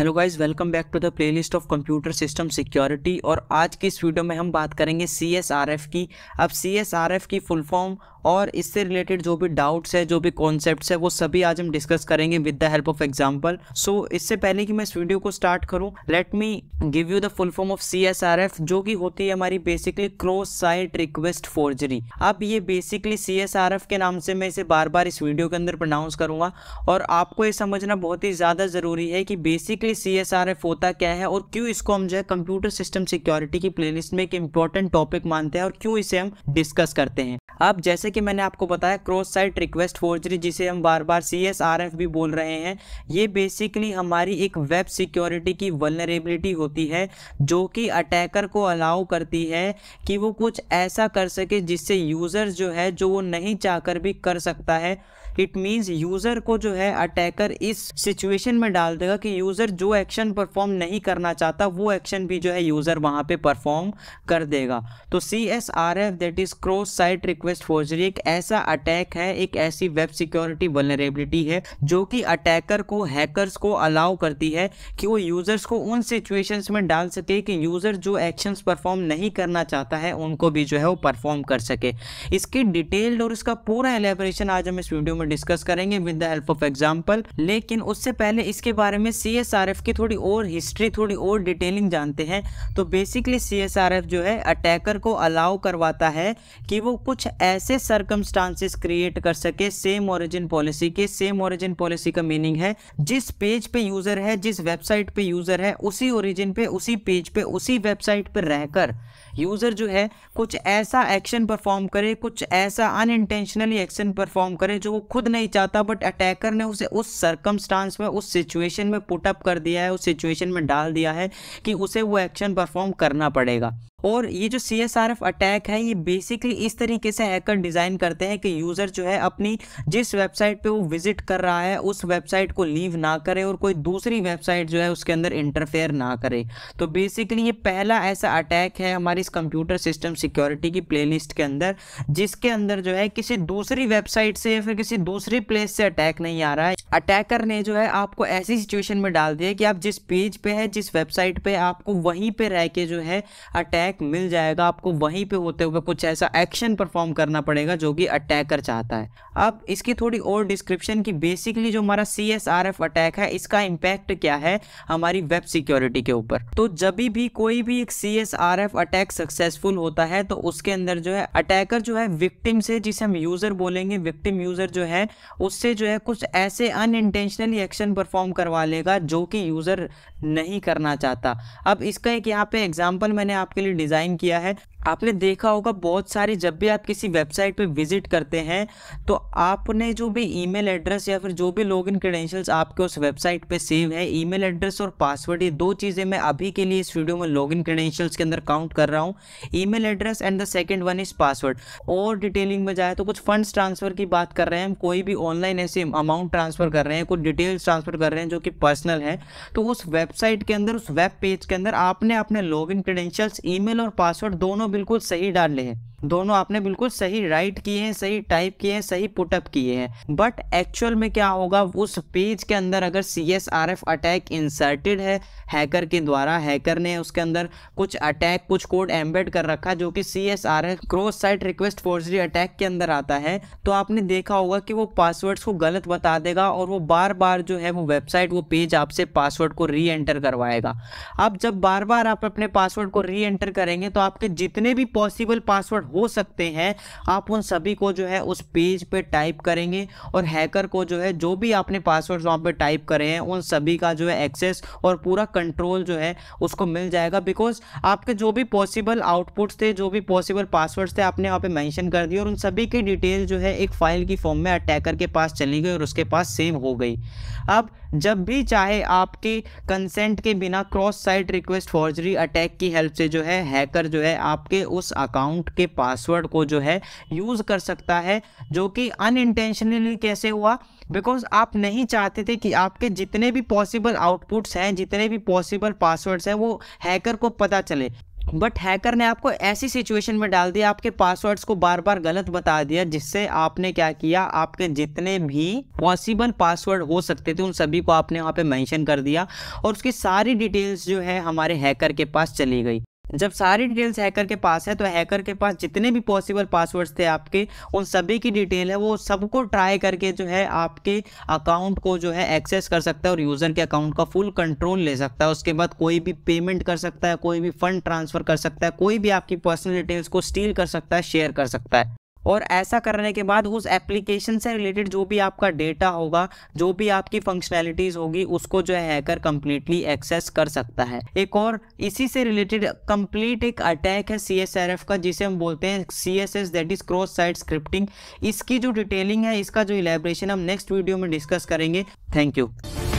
hello guys welcome back to the playlist of computer system security और आज की इस वीडियो में हम बात करेंगे सी की अब सी की फुल फॉर्म और इससे रिलेटेड जो भी डाउट्स है जो भी कॉन्सेप्ट है वो सभी आज हम डिस्कस करेंगे with the help of example so इससे पहले कि मैं इस वीडियो को स्टार्ट करूँ let me give you the full form of C S R F जो कि होती है हमारी basically cross site request forgery अब ये basically C S R F के नाम से मैं इसे बार बार इस वीडियो के अंदर प्रोनाउंस करूँगा और आपको ये समझना बहुत ही ज़्यादा ज़रूरी है कि basically C S R F होता क्या है और क्यों इसको हम जो है कंप्यूटर सिस्टम सिक्योरिटी की प्लेलिस्ट में एक इंपॉर्टेंट टॉपिक मानते हैं और क्यों इसे हम डिस्कस करते हैं अब जैसे कि मैंने आपको बताया क्रॉस साइट रिक्वेस्ट फोर्जरी जिसे हम बार बार सी भी बोल रहे हैं ये बेसिकली हमारी एक वेब सिक्योरिटी की वनरेबिलिटी होती है जो कि अटैकर को अलाउ करती है कि वो कुछ ऐसा कर सके जिससे यूज़र जो है जो वो नहीं चाहकर भी कर सकता है इट मीन्स यूज़र को जो है अटैकर इस सिचुएशन में डाल देगा कि यूज़र जो एक्शन परफॉर्म नहीं करना चाहता वो एक्शन भी जो है यूज़र वहाँ पे परफॉर्म कर देगा तो C S R F that is cross site request request forgery एक ऐसा अटैक है एक ऐसी वेब सिक्योरिटी वनरेबिलिटी है जो कि अटैकर को हैकर्स को अलाउ करती है कि वो यूज़र्स को उन सिचुएशंस में डाल सके कि यूज़र जो एक्शंस परफॉर्म नहीं करना चाहता है उनको भी जो है वो परफॉर्म कर सके इसकी डिटेल्ड और इसका पूरा एलेबरेशन आज हम इस वीडियो में डिस्कस करेंगे with the help of example लेकिन उससे पहले इसके बारे में सी की थोड़ी और हिस्ट्री थोड़ी और डिटेलिंग जानते हैं तो बेसिकली सी जो है अटैकर को अलाउ करवाता है कि वो कुछ ऐसे सर्कमस्टांसिस क्रिएट कर सके सेम ओरिजिन पॉलिसी के सेम ओरिजिन पॉलिसी का मीनिंग है जिस पेज पे यूज़र है जिस वेबसाइट पे यूज़र है उसी ओरिजिन पे उसी पेज पे उसी वेबसाइट पे रहकर यूज़र जो है कुछ ऐसा एक्शन परफॉर्म करे कुछ ऐसा अनइंटेंशनली एक्शन परफॉर्म करे जो वो खुद नहीं चाहता बट अटैकर ने उसे उस सर्कमस्टांस में उस सिचुएशन में पुटअप कर दिया है उस सिचुएशन में डाल दिया है कि उसे वो एक्शन परफॉर्म करना पड़ेगा और ये जो C S R F attack है ये बेसिकली इस तरीके से हैकर डिज़ाइन करते हैं कि यूज़र जो है अपनी जिस वेबसाइट पे वो विजिट कर रहा है उस वेबसाइट को लीव ना करे और कोई दूसरी वेबसाइट जो है उसके अंदर इंटरफेयर ना करे तो बेसिकली ये पहला ऐसा अटैक है हमारी इस कंप्यूटर सिस्टम सिक्योरिटी की प्ले के अंदर जिसके अंदर जो है किसी दूसरी वेबसाइट से या फिर किसी दूसरी प्लेस से अटैक नहीं आ रहा है अटैकर ने जो है आपको ऐसी सिचुएशन में डाल दिया कि आप जिस पेज पर है जिस वेबसाइट पर आपको वहीं पर रह के जो है अटैक अटैक मिल जाएगा आपको वहीं पे होते हुए कुछ ऐसा एक्शन परफॉर्म करना पड़ेगा जो कि अटैकर चाहता है अब इसकी थोड़ी और डिस्क्रिप्शन की बेसिकली जो हमारा सी अटैक है इसका इम्पैक्ट क्या है हमारी वेब सिक्योरिटी के ऊपर तो जब भी कोई भी एक सी अटैक सक्सेसफुल होता है तो उसके अंदर जो है अटैकर जो है विक्टिम से जिसे हम यूज़र बोलेंगे विक्टिम यूज़र जो है उससे जो है कुछ ऐसे अनइंटेंशनली एक्शन परफॉर्म करवा लेगा जो कि यूज़र नहीं करना चाहता अब इसका एक यहाँ पे एग्जाम्पल मैंने आपके लिए डिज़ाइन किया है आपने देखा होगा बहुत सारी जब भी आप किसी वेबसाइट पे विजिट करते हैं तो आपने जो भी ईमेल एड्रेस या फिर जो भी लॉगिन क्रेडेंशियल्स आपके उस वेबसाइट पे सेव है ईमेल एड्रेस और पासवर्ड ये दो चीज़ें मैं अभी के लिए इस वीडियो में लॉगिन क्रेडेंशियल्स के अंदर काउंट कर रहा हूँ email address and the second one is password और डिटेलिंग में जाए तो कुछ फंड्स ट्रांसफ़र की बात कर रहे हैं हम कोई भी ऑनलाइन ऐसे अमाउंट ट्रांसफ़र कर रहे हैं कुछ डिटेल्स ट्रांसफ़र कर रहे हैं जो कि पर्सनल है तो उस वेबसाइट के अंदर उस वेब पेज के अंदर आपने अपने लॉगिन क्रेडेंशियल्स ईमेल और पासवर्ड दोनों दोनों बिल्कुल सही डाले हैं दोनों आपने बिल्कुल सही राइट किए हैं सही टाइप किए हैं सही पुटअप किए हैं बट एक्चुअल में क्या होगा उस पेज के अंदर अगर C S R F attack inserted है हैकर के द्वारा हैकर ने उसके अंदर कुछ अटैक कुछ कोड एम्बेड कर रखा जो कि C S R F cross site request forgery attack के अंदर आता है तो आपने देखा होगा कि वो पासवर्ड्स को गलत बता देगा और वो बार बार जो है वो वेबसाइट वो पेज आपसे पासवर्ड को री एंटर करवाएगा आप जब बार बार आप अपने पासवर्ड को री एंटर करेंगे तो आपके जितने जितने भी पॉसिबल पासवर्ड हो सकते हैं आप उन सभी को जो है उस पेज पे टाइप करेंगे और हैकर को जो है जो भी आपने पासवर्ड वहाँ पे टाइप करे हैं उन सभी का जो है एक्सेस और पूरा कंट्रोल जो है उसको मिल जाएगा बिकॉज आपके जो भी पॉसिबल आउटपुट्स थे जो भी पॉसिबल पासवर्ड्स थे आपने वहाँ पर मैंशन कर दिए और उन सभी की डिटेल जो है एक फाइल की फॉर्म में अटैकर के पास चली गई और उसके पास सेम हो गई अब जब भी चाहे आपके कंसेंट के बिना cross site request forgery attack की हेल्प से जो है हैकर जो है आपके उस अकाउंट के पासवर्ड को जो है यूज़ कर सकता है जो कि अनइंटेंशनली कैसे हुआ बिकॉज आप नहीं चाहते थे कि आपके जितने भी पॉसिबल आउटपुट्स हैं जितने भी पॉसिबल पासवर्ड्स हैं वो हैकर को पता चले बट हैकर ने आपको ऐसी सिचुएशन में डाल दिया आपके पासवर्ड्स को बार बार गलत बता दिया जिससे आपने क्या किया आपके जितने भी पॉसिबल पासवर्ड हो सकते थे उन सभी को आपने वहाँ पे मेंशन कर दिया और उसकी सारी डिटेल्स जो है हमारे हैकर के पास चली गई जब सारी डिटेल्स हैकर के पास है तो हैकर के पास जितने भी पॉसिबल पासवर्ड्स थे आपके उन सभी की डिटेल है वो सबको ट्राई करके जो है आपके अकाउंट को जो है एक्सेस कर सकता है और यूज़र के अकाउंट का फुल कंट्रोल ले सकता है उसके बाद कोई भी पेमेंट कर सकता है कोई भी फंड ट्रांसफ़र कर सकता है कोई भी आपकी पर्सनल डिटेल्स को स्टील कर सकता है शेयर कर सकता है और ऐसा करने के बाद उस एप्लीकेशन से रिलेटेड जो भी आपका डेटा होगा जो भी आपकी फंक्शनैलिटीज़ होगी उसको जो है हैकर कम्प्लीटली एक्सेस कर सकता है एक और इसी से रिलेटेड कंप्लीट एक अटैक है सी एस आर एफ का जिसे हम बोलते हैं C S S that is cross side scripting इसकी जो डिटेलिंग है इसका जो इलेब्रेशन हम नेक्स्ट वीडियो में डिस्कस करेंगे थैंक यू